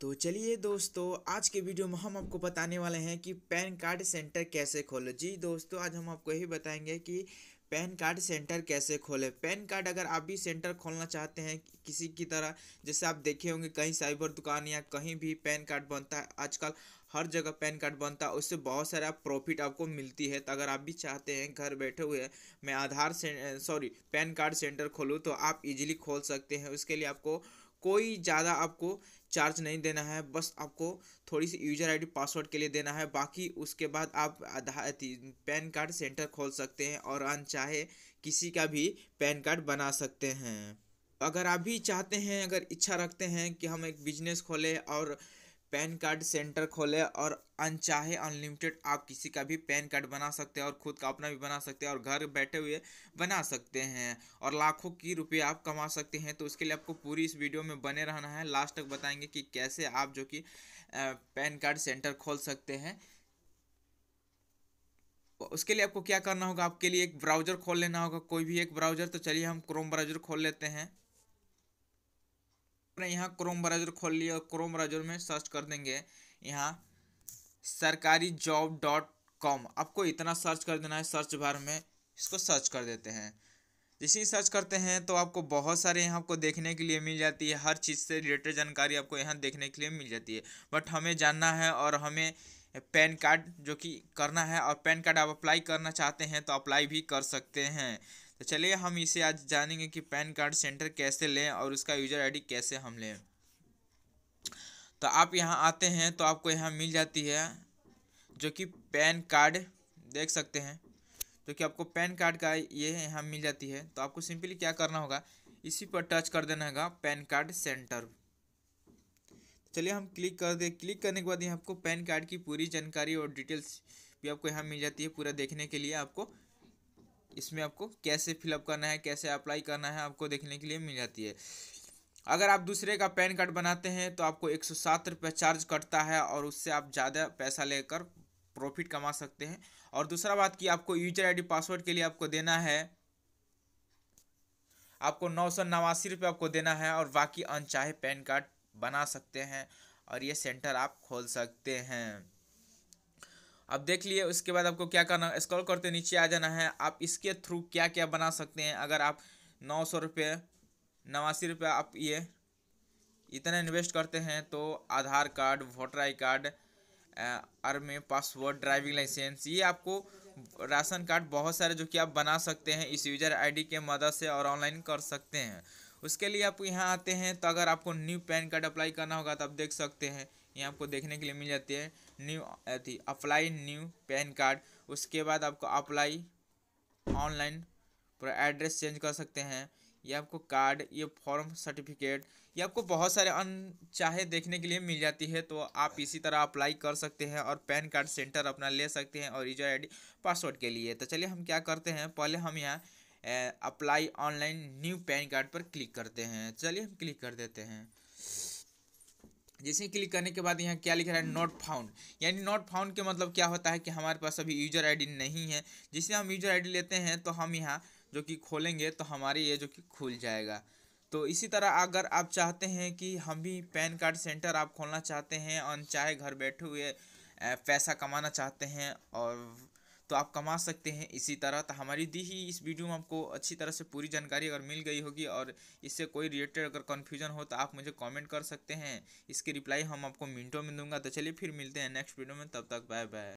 तो चलिए दोस्तों आज के वीडियो में हम आपको बताने वाले हैं कि पैन कार्ड सेंटर कैसे खोलें जी दोस्तों आज हम आपको यही बताएंगे कि पैन कार्ड सेंटर कैसे खोले पैन कार्ड अगर आप भी सेंटर खोलना चाहते हैं किसी की तरह जैसे आप देखे होंगे कहीं साइबर दुकान या कहीं भी पैन कार्ड बनता है आजकल हर जगह पैन कार्ड बनता है उससे बहुत सारा प्रॉफिट आपको मिलती है तो अगर आप भी चाहते हैं घर बैठे हुए मैं Aadhaar sorry PAN card centre खोलूँ तो आप इजीली खोल सकते हैं उसके लिए आपको कोई ज़्यादा आपको चार्ज नहीं देना है बस आपको थोड़ी सी यूजर आईडी पासवर्ड के लिए देना है बाकी उसके बाद आप आधार पैन कार्ड सेंटर खोल सकते हैं और अन चाहे किसी का भी पैन कार्ड बना सकते हैं अगर आप भी चाहते हैं अगर इच्छा रखते हैं कि हम एक बिजनेस खोलें और पैन कार्ड सेंटर खोले और अनचाहे अनलिमिटेड आप किसी का भी पैन कार्ड बना सकते हैं और खुद का अपना भी बना सकते हैं और घर बैठे हुए बना सकते हैं और लाखों की रुपये आप कमा सकते हैं तो उसके लिए आपको पूरी इस वीडियो में बने रहना है लास्ट तक बताएंगे कि कैसे आप जो कि पैन कार्ड सेंटर खोल सकते हैं उसके लिए आपको क्या करना होगा आपके लिए एक ब्राउज़र खोल लेना होगा कोई भी एक ब्राउज़र तो चलिए हम क्रोम ब्राउज़र खोल लेते हैं अपने यहाँ क्रोम ब्राउजर खोल लिया और क्रोम ब्राउजर में सर्च कर देंगे यहाँ सरकारी जॉब डॉट कॉम आपको इतना सर्च कर देना है सर्च बार में इसको सर्च कर देते हैं जैसे ही सर्च करते हैं तो आपको बहुत सारे यहाँ आपको देखने के लिए मिल जाती है हर चीज़ से रिलेटेड जानकारी आपको यहाँ देखने के लिए मिल जाती है बट हमें जानना है और हमें पैन कार्ड जो कि करना है और पैन कार्ड आप अप्लाई करना चाहते हैं तो अप्लाई भी कर सकते हैं तो चलिए हम इसे आज जानेंगे कि पैन कार्ड सेंटर कैसे लें और उसका यूज़र आईडी कैसे हम लें तो आप यहाँ आते हैं तो आपको यहाँ मिल जाती है जो कि पैन कार्ड देख सकते हैं जो कि आपको पैन कार्ड का ये यहाँ मिल जाती है तो आपको सिंपली क्या करना होगा इसी पर टच कर देना होगा पैन कार्ड सेंटर तो चलिए हम क्लिक कर दे क्लिक करने के बाद यहाँ आपको पैन कार्ड की पूरी जानकारी और डिटेल्स भी आपको यहाँ मिल जाती है पूरा देखने के लिए आपको इसमें आपको कैसे फिलअप करना है कैसे अप्लाई करना है आपको देखने के लिए मिल जाती है अगर आप दूसरे का पैन कार्ड बनाते हैं तो आपको एक सौ सात रुपये चार्ज कटता है और उससे आप ज़्यादा पैसा लेकर प्रॉफिट कमा सकते हैं और दूसरा बात कि आपको यूजर आईडी पासवर्ड के लिए आपको देना है आपको नौ सौ नवासी रुपये आपको देना है और बाकी अनचाहे पैन कार्ड बना सकते हैं और ये सेंटर आप खोल सकते हैं अब देख लिए उसके बाद आपको क्या करना है स्क्रॉल करते नीचे आ जाना है आप इसके थ्रू क्या क्या बना सकते हैं अगर आप नौ सौ रुपये नवासी रुपये आप ये इतना इन्वेस्ट करते हैं तो Aadhaar card voter I card army में पासवर्ड ड्राइविंग लाइसेंस ये आपको राशन कार्ड बहुत सारे जो कि आप बना सकते हैं इस यूजर डी के मदद से और ऑनलाइन कर सकते हैं उसके लिए आप यहाँ आते हैं तो अगर आपको न्यू पैन कार्ड अप्लाई करना होगा तो आप देख सकते हैं ये आपको देखने के लिए मिल जाती है न्यू अथी अप्लाई न्यू पैन कार्ड उसके बाद आपको अप्लाई ऑनलाइन पूरा एड्रेस चेंज कर सकते हैं ये आपको कार्ड ये फॉर्म सर्टिफिकेट ये आपको बहुत सारे अन चाहे देखने के लिए मिल जाती है तो आप इसी तरह अप्लाई कर सकते हैं और पैन कार्ड सेंटर अपना ले सकते हैं और यूजर आई पासवर्ड के लिए तो चलिए हम क्या करते हैं पहले हम यहाँ apply online new PAN card पर क्लिक करते हैं चलिए हम क्लिक कर देते हैं जैसे क्लिक करने के बाद यहाँ क्या लिख रहा है नॉट फाउंड यानी नॉट फाउंड के मतलब क्या होता है कि हमारे पास अभी यूजर आईडी नहीं है जिसे हम यूजर आईडी लेते हैं तो हम यहाँ जो कि खोलेंगे तो हमारे ये जो कि खुल जाएगा तो इसी तरह अगर आप चाहते हैं कि हम भी पैन कार्ड सेंटर आप खोलना चाहते हैं और चाहे घर बैठे हुए पैसा कमाना चाहते हैं और तो आप कमा सकते हैं इसी तरह तो हमारी दी ही इस वीडियो में आपको अच्छी तरह से पूरी जानकारी अगर मिल गई होगी और इससे कोई रिलेटेड अगर कन्फ्यूजन हो तो आप मुझे कॉमेंट कर सकते हैं इसकी रिप्लाई हम आपको मिनटों में दूंगा तो चलिए फिर मिलते हैं नेक्स्ट वीडियो में तब तक बाय बाय